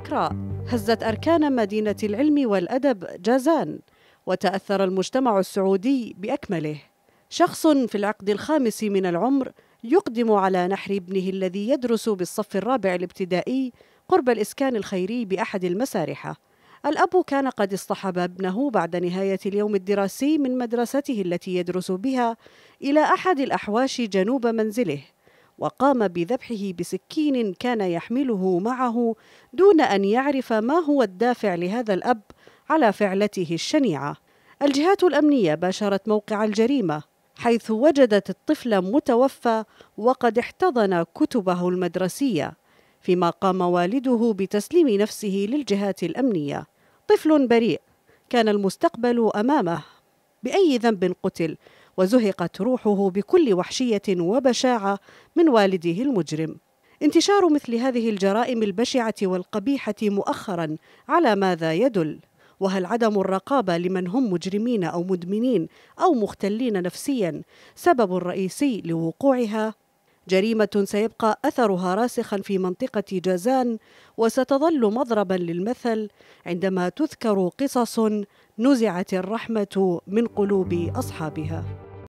الحكراء هزت أركان مدينة العلم والأدب جازان وتأثر المجتمع السعودي بأكمله شخص في العقد الخامس من العمر يقدم على نحر ابنه الذي يدرس بالصف الرابع الابتدائي قرب الإسكان الخيري بأحد المسارحة الأب كان قد اصطحب ابنه بعد نهاية اليوم الدراسي من مدرسته التي يدرس بها إلى أحد الأحواش جنوب منزله وقام بذبحه بسكين كان يحمله معه دون ان يعرف ما هو الدافع لهذا الاب على فعلته الشنيعه الجهات الامنيه باشرت موقع الجريمه حيث وجدت الطفل متوفى وقد احتضن كتبه المدرسيه فيما قام والده بتسليم نفسه للجهات الامنيه طفل بريء كان المستقبل امامه باي ذنب قتل وزهقت روحه بكل وحشيه وبشاعه من والده المجرم انتشار مثل هذه الجرائم البشعه والقبيحه مؤخرا على ماذا يدل وهل عدم الرقابه لمن هم مجرمين او مدمنين او مختلين نفسيا سبب رئيسي لوقوعها جريمه سيبقى اثرها راسخا في منطقه جازان وستظل مضربا للمثل عندما تذكر قصص نزعت الرحمه من قلوب اصحابها